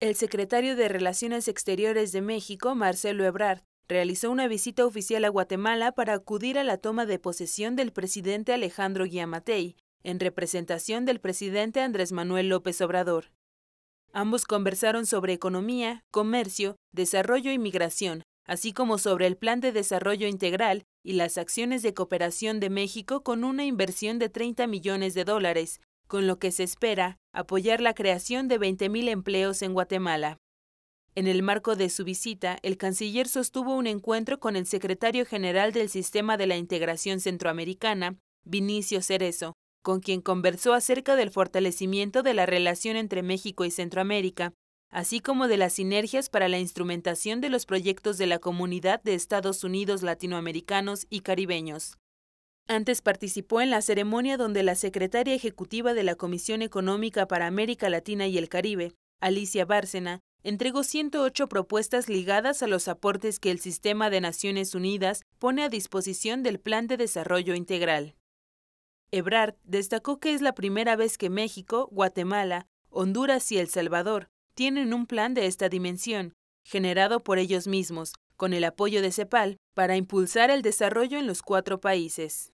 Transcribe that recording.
El secretario de Relaciones Exteriores de México, Marcelo Ebrard, realizó una visita oficial a Guatemala para acudir a la toma de posesión del presidente Alejandro Guiamatei, en representación del presidente Andrés Manuel López Obrador. Ambos conversaron sobre economía, comercio, desarrollo y migración, así como sobre el Plan de Desarrollo Integral y las acciones de cooperación de México con una inversión de 30 millones de dólares, con lo que se espera apoyar la creación de 20.000 empleos en Guatemala. En el marco de su visita, el canciller sostuvo un encuentro con el secretario general del Sistema de la Integración Centroamericana, Vinicio Cerezo, con quien conversó acerca del fortalecimiento de la relación entre México y Centroamérica, así como de las sinergias para la instrumentación de los proyectos de la Comunidad de Estados Unidos Latinoamericanos y Caribeños. Antes participó en la ceremonia donde la secretaria ejecutiva de la Comisión Económica para América Latina y el Caribe, Alicia Bárcena, entregó 108 propuestas ligadas a los aportes que el Sistema de Naciones Unidas pone a disposición del Plan de Desarrollo Integral. Ebrard destacó que es la primera vez que México, Guatemala, Honduras y El Salvador tienen un plan de esta dimensión, generado por ellos mismos, con el apoyo de CEPAL, para impulsar el desarrollo en los cuatro países.